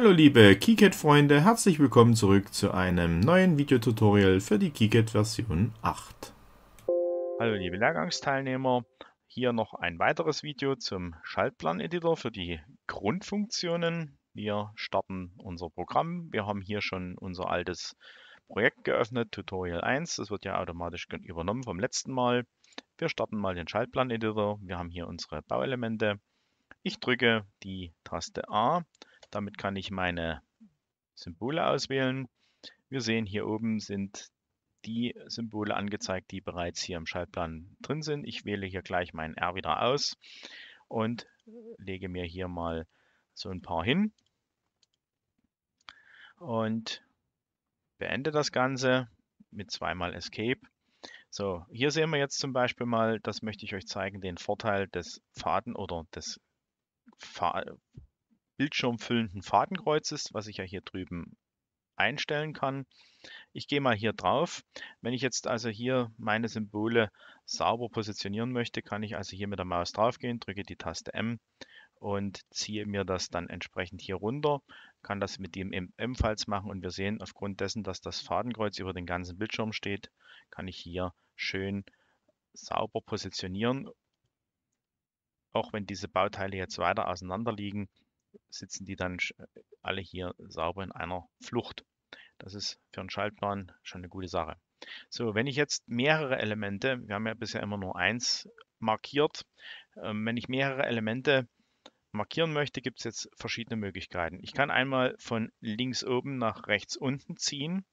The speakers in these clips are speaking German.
Hallo liebe KiCad-Freunde, herzlich willkommen zurück zu einem neuen Videotutorial für die KiCad Version 8. Hallo liebe Lehrgangsteilnehmer, hier noch ein weiteres Video zum Schaltplan-Editor für die Grundfunktionen. Wir starten unser Programm. Wir haben hier schon unser altes Projekt geöffnet, Tutorial 1. Das wird ja automatisch übernommen vom letzten Mal. Wir starten mal den Schaltplan-Editor. Wir haben hier unsere Bauelemente. Ich drücke die Taste A damit kann ich meine Symbole auswählen. Wir sehen hier oben sind die Symbole angezeigt, die bereits hier im Schaltplan drin sind. Ich wähle hier gleich meinen R wieder aus und lege mir hier mal so ein paar hin und beende das Ganze mit zweimal Escape. So, hier sehen wir jetzt zum Beispiel mal, das möchte ich euch zeigen, den Vorteil des Faden oder des Fa bildschirmfüllenden Fadenkreuzes, was ich ja hier drüben einstellen kann. Ich gehe mal hier drauf. Wenn ich jetzt also hier meine Symbole sauber positionieren möchte, kann ich also hier mit der Maus draufgehen, drücke die Taste M und ziehe mir das dann entsprechend hier runter, kann das mit dem M-Falz machen und wir sehen aufgrund dessen, dass das Fadenkreuz über den ganzen Bildschirm steht, kann ich hier schön sauber positionieren. Auch wenn diese Bauteile jetzt weiter auseinander liegen, sitzen die dann alle hier sauber in einer Flucht. Das ist für einen Schaltplan schon eine gute Sache. So, wenn ich jetzt mehrere Elemente, wir haben ja bisher immer nur eins markiert, ähm, wenn ich mehrere Elemente markieren möchte, gibt es jetzt verschiedene Möglichkeiten. Ich kann einmal von links oben nach rechts unten ziehen.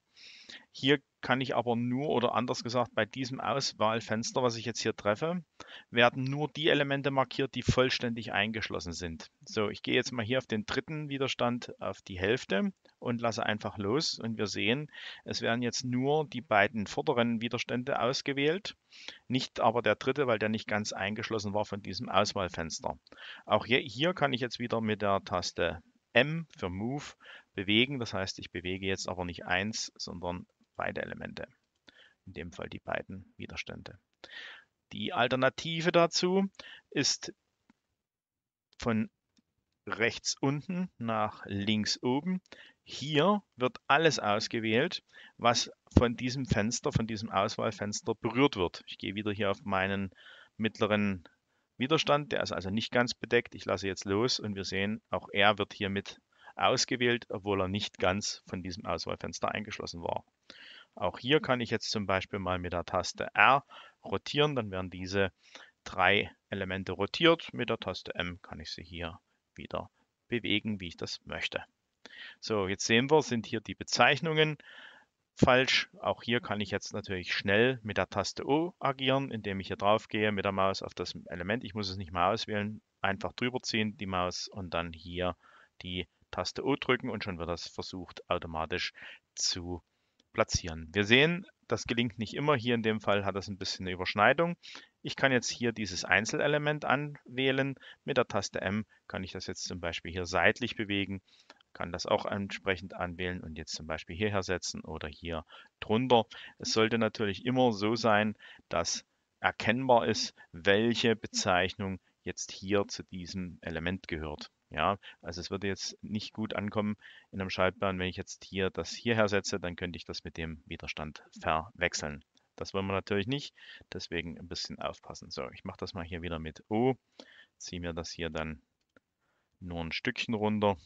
Hier kann ich aber nur, oder anders gesagt, bei diesem Auswahlfenster, was ich jetzt hier treffe, werden nur die Elemente markiert, die vollständig eingeschlossen sind. So, ich gehe jetzt mal hier auf den dritten Widerstand auf die Hälfte und lasse einfach los und wir sehen, es werden jetzt nur die beiden vorderen Widerstände ausgewählt, nicht aber der dritte, weil der nicht ganz eingeschlossen war von diesem Auswahlfenster. Auch hier, hier kann ich jetzt wieder mit der Taste M für Move bewegen. Das heißt, ich bewege jetzt aber nicht 1, sondern beide Elemente, in dem Fall die beiden Widerstände. Die Alternative dazu ist von rechts unten nach links oben. Hier wird alles ausgewählt, was von diesem Fenster, von diesem Auswahlfenster berührt wird. Ich gehe wieder hier auf meinen mittleren Widerstand, der ist also nicht ganz bedeckt. Ich lasse jetzt los und wir sehen, auch er wird hier mit ausgewählt, obwohl er nicht ganz von diesem Auswahlfenster eingeschlossen war. Auch hier kann ich jetzt zum Beispiel mal mit der Taste R rotieren, dann werden diese drei Elemente rotiert. Mit der Taste M kann ich sie hier wieder bewegen, wie ich das möchte. So, jetzt sehen wir, sind hier die Bezeichnungen falsch. Auch hier kann ich jetzt natürlich schnell mit der Taste O agieren, indem ich hier drauf gehe mit der Maus auf das Element. Ich muss es nicht mal auswählen, einfach drüber ziehen, die Maus und dann hier die Taste O drücken und schon wird das versucht automatisch zu platzieren. Wir sehen, das gelingt nicht immer. Hier in dem Fall hat das ein bisschen eine Überschneidung. Ich kann jetzt hier dieses Einzelelement anwählen. Mit der Taste M kann ich das jetzt zum Beispiel hier seitlich bewegen, kann das auch entsprechend anwählen und jetzt zum Beispiel hierher setzen oder hier drunter. Es sollte natürlich immer so sein, dass erkennbar ist, welche Bezeichnung jetzt hier zu diesem Element gehört. Ja, also es würde jetzt nicht gut ankommen in einem Schaltplan, wenn ich jetzt hier das hierher setze, dann könnte ich das mit dem Widerstand mhm. verwechseln. Das wollen wir natürlich nicht, deswegen ein bisschen aufpassen. So, ich mache das mal hier wieder mit O, ziehe mir das hier dann nur ein Stückchen runter.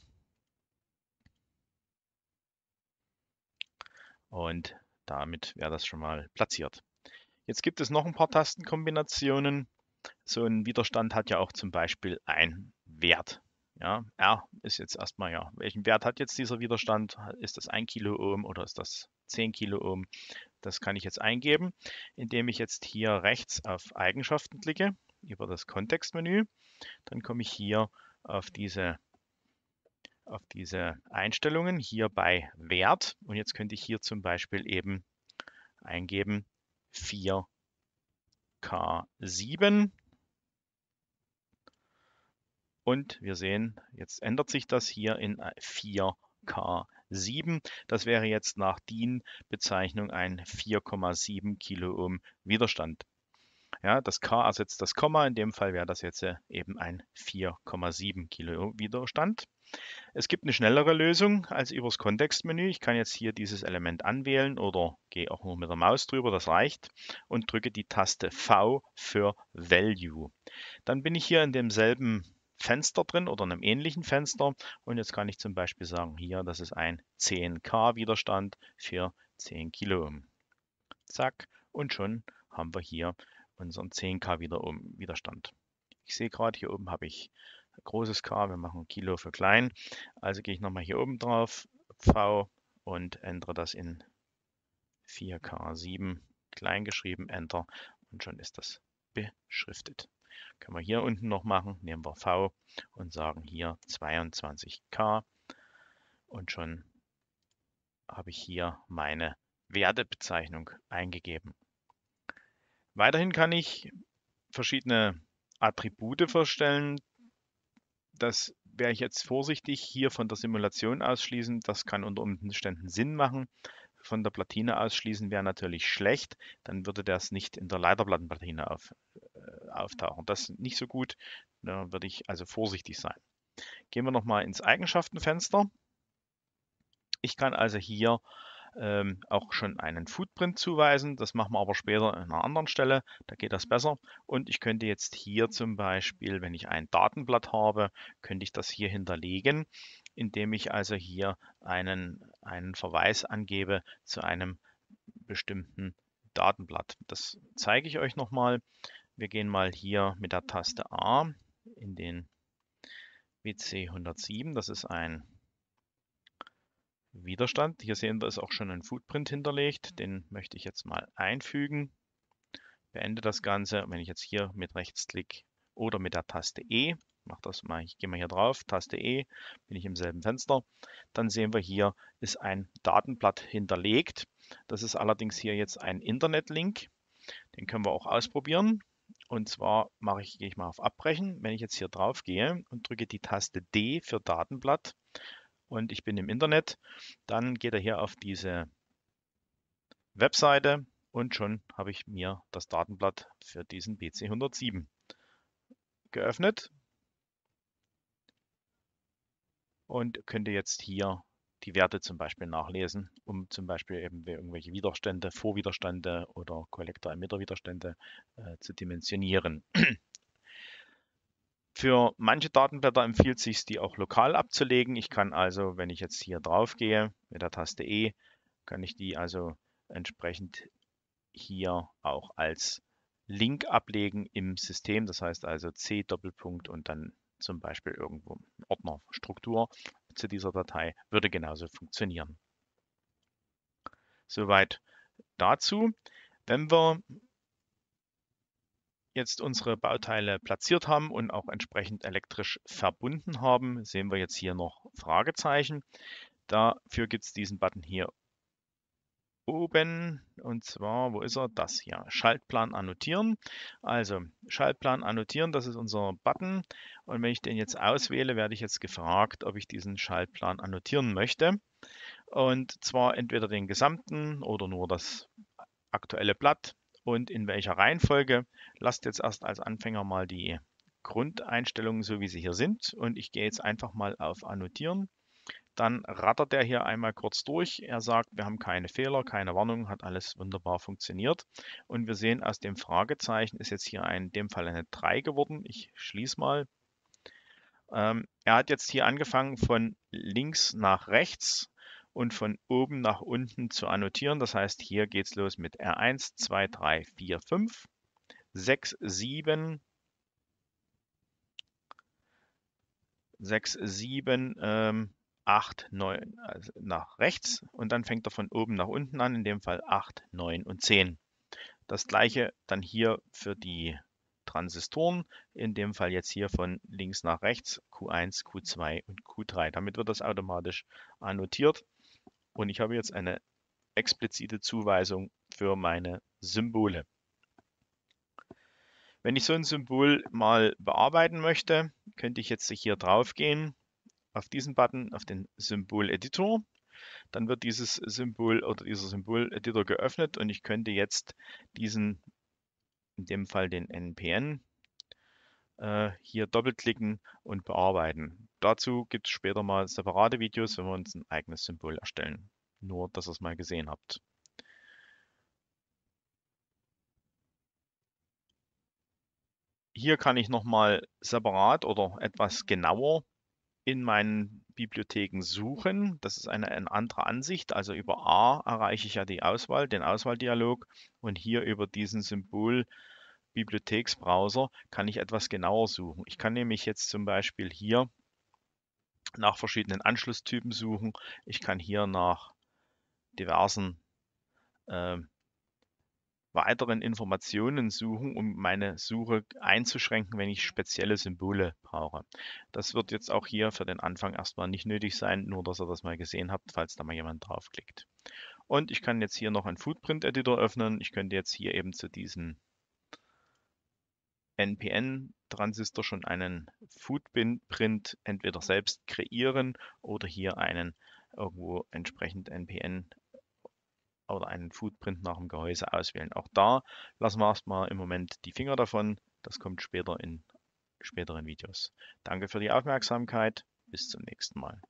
Und damit wäre das schon mal platziert. Jetzt gibt es noch ein paar Tastenkombinationen. So ein Widerstand hat ja auch zum Beispiel einen Wert. Ja, R ist jetzt erstmal ja, welchen Wert hat jetzt dieser Widerstand? Ist das 1 Kiloohm oder ist das 10 Kiloohm? Das kann ich jetzt eingeben, indem ich jetzt hier rechts auf Eigenschaften klicke, über das Kontextmenü. Dann komme ich hier auf diese, auf diese Einstellungen, hier bei Wert. Und jetzt könnte ich hier zum Beispiel eben eingeben 4K7 und wir sehen, jetzt ändert sich das hier in 4K äh, 7. Das wäre jetzt nach DIN-Bezeichnung ein 4,7 Kiloohm Widerstand. Ja, das K ersetzt das Komma. In dem Fall wäre das jetzt äh, eben ein 4,7 Kiloohm Widerstand. Es gibt eine schnellere Lösung als übers Kontextmenü. Ich kann jetzt hier dieses Element anwählen oder gehe auch nur mit der Maus drüber, das reicht, und drücke die Taste V für Value. Dann bin ich hier in demselben Fenster drin oder einem ähnlichen Fenster. Und jetzt kann ich zum Beispiel sagen, hier, das ist ein 10K Widerstand für 10 Kiloohm. Zack. Und schon haben wir hier unseren 10K Widerstand. Ich sehe gerade, hier oben habe ich großes K, wir machen Kilo für klein. Also gehe ich nochmal hier oben drauf, V und ändere das in 4K7 klein geschrieben, Enter und schon ist das beschriftet. Können wir hier unten noch machen, nehmen wir V und sagen hier 22k und schon habe ich hier meine Wertebezeichnung eingegeben. Weiterhin kann ich verschiedene Attribute vorstellen. Das wäre ich jetzt vorsichtig hier von der Simulation ausschließen. Das kann unter Umständen Sinn machen. Von der Platine ausschließen wäre natürlich schlecht. Dann würde das nicht in der Leiterplattenplatine auf, auftauchen. Das ist nicht so gut, da würde ich also vorsichtig sein. Gehen wir nochmal ins Eigenschaftenfenster. Ich kann also hier ähm, auch schon einen Footprint zuweisen. Das machen wir aber später an einer anderen Stelle. Da geht das besser. Und ich könnte jetzt hier zum Beispiel, wenn ich ein Datenblatt habe, könnte ich das hier hinterlegen, indem ich also hier einen, einen Verweis angebe zu einem bestimmten Datenblatt. Das zeige ich euch nochmal. Wir gehen mal hier mit der Taste A in den WC107. Das ist ein Widerstand. Hier sehen wir, es auch schon ein Footprint hinterlegt. Den möchte ich jetzt mal einfügen. Beende das Ganze. Und wenn ich jetzt hier mit Rechtsklick oder mit der Taste E, mache das mal, ich gehe mal hier drauf, Taste E, bin ich im selben Fenster, dann sehen wir hier ist ein Datenblatt hinterlegt. Das ist allerdings hier jetzt ein Internetlink. Den können wir auch ausprobieren. Und zwar mache ich, gehe ich mal auf Abbrechen. Wenn ich jetzt hier drauf gehe und drücke die Taste D für Datenblatt und ich bin im Internet, dann geht er hier auf diese Webseite und schon habe ich mir das Datenblatt für diesen bc 107 geöffnet und könnte jetzt hier die Werte zum Beispiel nachlesen, um zum Beispiel eben irgendwelche Widerstände, Vorwiderstände oder Kollektor-Emitter-Widerstände äh, zu dimensionieren. Für manche Datenblätter empfiehlt es sich, die auch lokal abzulegen. Ich kann also, wenn ich jetzt hier drauf gehe mit der Taste E, kann ich die also entsprechend hier auch als Link ablegen im System. Das heißt also C Doppelpunkt und dann zum Beispiel irgendwo Ordner Struktur Liste dieser Datei würde genauso funktionieren. Soweit dazu. Wenn wir jetzt unsere Bauteile platziert haben und auch entsprechend elektrisch verbunden haben, sehen wir jetzt hier noch Fragezeichen. Dafür gibt es diesen Button hier oben. Und zwar, wo ist er? Das hier. Schaltplan annotieren. Also Schaltplan annotieren, das ist unser Button. Und wenn ich den jetzt auswähle, werde ich jetzt gefragt, ob ich diesen Schaltplan annotieren möchte. Und zwar entweder den gesamten oder nur das aktuelle Blatt und in welcher Reihenfolge. Lasst jetzt erst als Anfänger mal die Grundeinstellungen so, wie sie hier sind. Und ich gehe jetzt einfach mal auf Annotieren dann rattert er hier einmal kurz durch. Er sagt, wir haben keine Fehler, keine Warnung, hat alles wunderbar funktioniert. Und wir sehen, aus dem Fragezeichen ist jetzt hier ein, in dem Fall eine 3 geworden. Ich schließe mal. Ähm, er hat jetzt hier angefangen von links nach rechts und von oben nach unten zu annotieren. Das heißt, hier geht es los mit R1, 2, 3, 4, 5, 6, 7, 6, 7, ähm, 8, 9 also nach rechts und dann fängt er von oben nach unten an, in dem Fall 8, 9 und 10. Das gleiche dann hier für die Transistoren, in dem Fall jetzt hier von links nach rechts Q1, Q2 und Q3. Damit wird das automatisch annotiert und ich habe jetzt eine explizite Zuweisung für meine Symbole. Wenn ich so ein Symbol mal bearbeiten möchte, könnte ich jetzt hier drauf gehen auf diesen Button, auf den Symbol Editor. Dann wird dieses Symbol oder dieser Symbol Editor geöffnet und ich könnte jetzt diesen, in dem Fall den NPN, äh, hier doppelklicken und bearbeiten. Dazu gibt es später mal separate Videos, wenn wir uns ein eigenes Symbol erstellen. Nur, dass ihr es mal gesehen habt. Hier kann ich nochmal separat oder etwas genauer in meinen Bibliotheken suchen. Das ist eine, eine, andere Ansicht. Also über A erreiche ich ja die Auswahl, den Auswahldialog und hier über diesen Symbol Bibliotheksbrowser kann ich etwas genauer suchen. Ich kann nämlich jetzt zum Beispiel hier nach verschiedenen Anschlusstypen suchen. Ich kann hier nach diversen ähm, weiteren Informationen suchen, um meine Suche einzuschränken, wenn ich spezielle Symbole brauche. Das wird jetzt auch hier für den Anfang erstmal nicht nötig sein, nur dass ihr das mal gesehen habt, falls da mal jemand draufklickt. Und ich kann jetzt hier noch einen Footprint Editor öffnen. Ich könnte jetzt hier eben zu diesem NPN Transistor schon einen Footprint entweder selbst kreieren oder hier einen irgendwo entsprechend NPN oder einen Footprint nach dem Gehäuse auswählen. Auch da lassen wir erstmal im Moment die Finger davon. Das kommt später in späteren Videos. Danke für die Aufmerksamkeit. Bis zum nächsten Mal.